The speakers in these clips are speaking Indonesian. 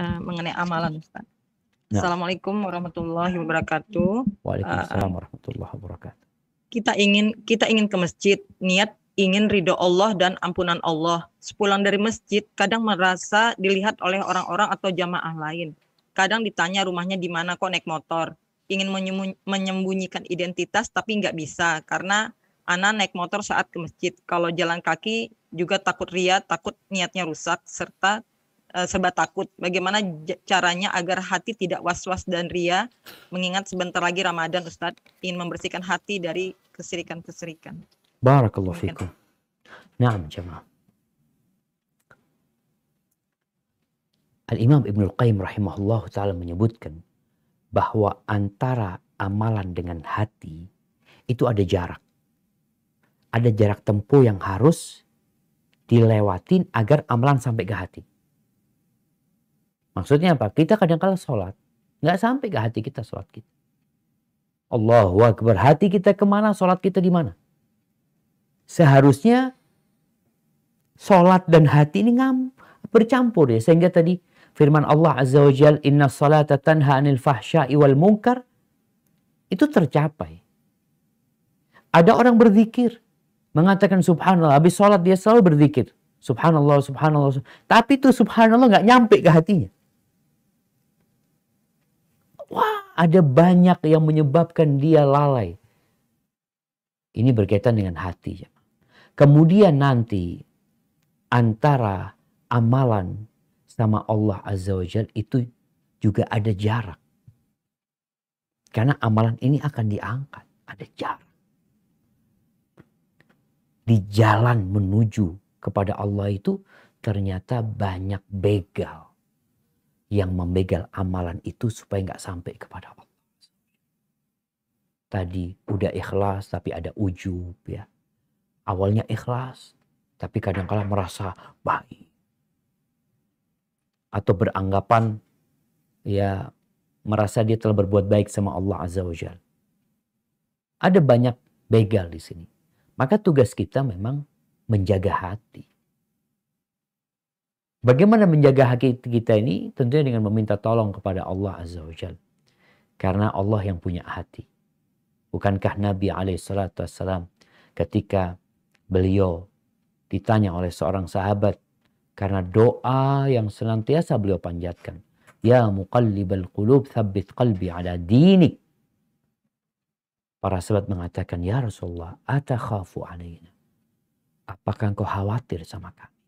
Eh, mengenai amalan Ustaz. Nah. Assalamualaikum warahmatullahi wabarakatuh. Waalaikumsalam uh, warahmatullahi wabarakatuh. Kita ingin kita ingin ke masjid, niat ingin ridho Allah dan ampunan Allah. Sepulang dari masjid, kadang merasa dilihat oleh orang-orang atau jamaah lain. Kadang ditanya rumahnya di mana kok naik motor. Ingin menyembunyikan identitas tapi nggak bisa karena anak naik motor saat ke masjid. Kalau jalan kaki juga takut ria, takut niatnya rusak, serta Eh, serba takut. Bagaimana caranya agar hati tidak was-was dan ria, mengingat sebentar lagi Ramadan, Ustaz ingin membersihkan hati dari kesirikan-kesirikan. Barakallahu fikum. Naam, jemaah. Al-Imam Ibnu Qayyim rahimahullah taala menyebutkan bahwa antara amalan dengan hati itu ada jarak. Ada jarak tempuh yang harus dilewatin agar amalan sampai ke hati. Maksudnya apa? Kita kadang kala sholat. Nggak sampai ke hati kita sholat kita. Allahu Akbar. Hati kita kemana? Sholat kita di mana? Seharusnya sholat dan hati ini ngam, bercampur ya. Sehingga tadi firman Allah Azza wa Jal, Inna salata tanha anil fahsyai wal munkar. Itu tercapai. Ada orang berzikir. Mengatakan subhanallah. Habis sholat dia selalu berzikir. Subhanallah, subhanallah. subhanallah. Tapi itu subhanallah nggak nyampe ke hatinya. Ada banyak yang menyebabkan dia lalai. Ini berkaitan dengan hati. Ya. Kemudian nanti antara amalan sama Allah Azza wa Jal itu juga ada jarak. Karena amalan ini akan diangkat, ada jarak. Di jalan menuju kepada Allah itu ternyata banyak begal yang membegal amalan itu supaya nggak sampai kepada Allah. Tadi udah ikhlas tapi ada ujub ya. Awalnya ikhlas tapi kadang -kadang merasa baik. Atau beranggapan ya merasa dia telah berbuat baik sama Allah Azza wa Jal. Ada banyak begal di sini. Maka tugas kita memang menjaga hati. Bagaimana menjaga hati kita ini? Tentunya dengan meminta tolong kepada Allah Azza wa Jal. Karena Allah yang punya hati. Bukankah Nabi Alaihissalam ketika beliau ditanya oleh seorang sahabat karena doa yang senantiasa beliau panjatkan. Ya al qulub thabbit qalbi ala dinik. Para sahabat mengatakan, Ya Rasulullah, atakhafu alayna. Apakah engkau khawatir sama kami?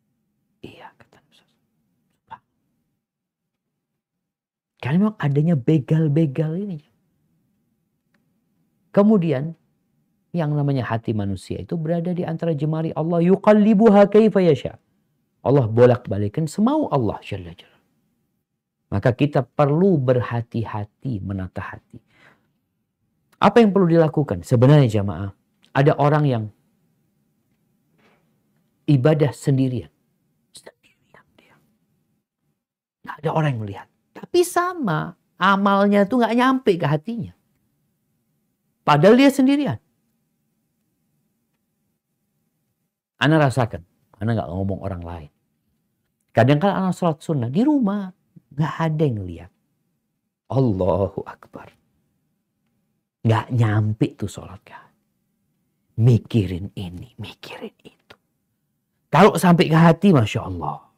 Karena memang adanya begal-begal ini. Kemudian yang namanya hati manusia itu berada di antara jemari Allah yuqallibuha kaifa yasha. Allah bolak balikkan semau Allah jalla Maka kita perlu berhati-hati menata hati. Apa yang perlu dilakukan? Sebenarnya jamaah, ada orang yang ibadah sendirian. Sendirian ada orang yang melihat. Tapi sama, amalnya itu nggak nyampe ke hatinya. Padahal dia sendirian. Anak rasakan, anak nggak ngomong orang lain. Kadang kala anak sholat sunnah di rumah nggak ada yang lihat. Allahu Akbar. Nggak nyampe tuh sholat kan. Mikirin ini, mikirin itu. Kalau sampai ke hati, Masya Allah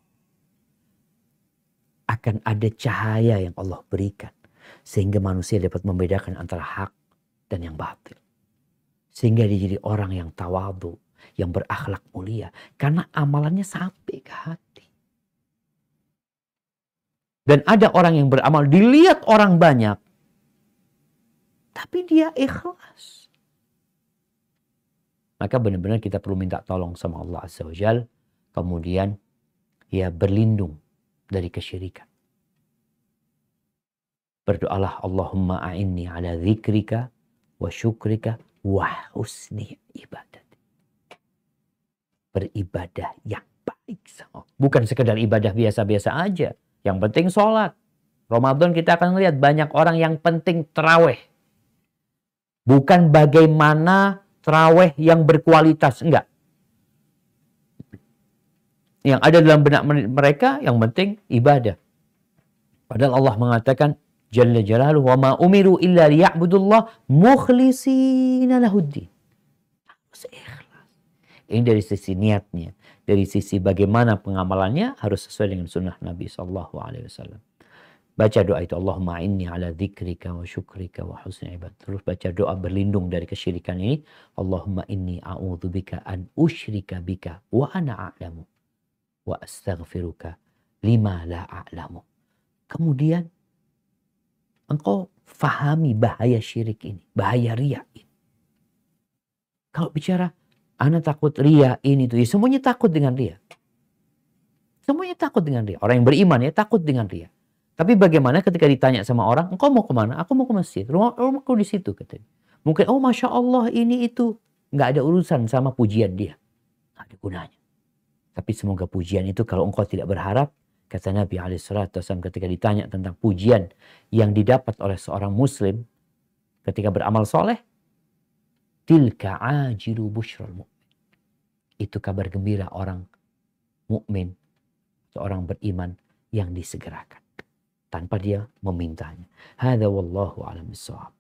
akan ada cahaya yang Allah berikan sehingga manusia dapat membedakan antara hak dan yang batil. Sehingga dia jadi orang yang tawadu, yang berakhlak mulia karena amalannya sampai ke hati. Dan ada orang yang beramal dilihat orang banyak tapi dia ikhlas. Maka benar-benar kita perlu minta tolong sama Allah Azza wa Jal. Kemudian ya berlindung dari kesyirikan. Berdoalah Allahumma a'inni ala zikrika wa syukrika wa husni ibadat. Beribadah yang baik Bukan sekedar ibadah biasa-biasa aja. Yang penting sholat. Ramadan kita akan lihat banyak orang yang penting terawih. Bukan bagaimana terawih yang berkualitas. Enggak. Yang ada dalam benak mereka yang penting ibadah. Padahal Allah mengatakan Jalla Jalaluhu wa ma umiru illa liya'budullah mukhlisina lahuddin. Harus ikhlas. Ini dari sisi niatnya. Dari sisi bagaimana pengamalannya harus sesuai dengan sunnah Nabi Sallallahu Alaihi Wasallam. Baca doa itu Allahumma inni ala dzikrika wa syukrika wa husni ibadah. Terus baca doa berlindung dari kesyirikan ini. Allahumma inni a'udzubika an usyrika bika wa ana a'lamu wa astaghfiruka lima la a'lamu. Kemudian engkau fahami bahaya syirik ini, bahaya ria ini. Kalau bicara anak takut ria ini tuh, ya semuanya takut dengan ria. Semuanya takut dengan ria. Orang yang beriman ya takut dengan ria. Tapi bagaimana ketika ditanya sama orang, engkau mau kemana? Aku mau ke masjid. Rumah, rumahku di situ katanya. Mungkin oh masya Allah ini itu nggak ada urusan sama pujian dia, nggak ada gunanya. Tapi semoga pujian itu kalau engkau tidak berharap, kata Nabi SAW ketika ditanya tentang pujian yang didapat oleh seorang muslim ketika beramal soleh, tilka ajilu Itu kabar gembira orang mukmin, seorang beriman yang disegerakan tanpa dia memintanya. Hada wallahu alam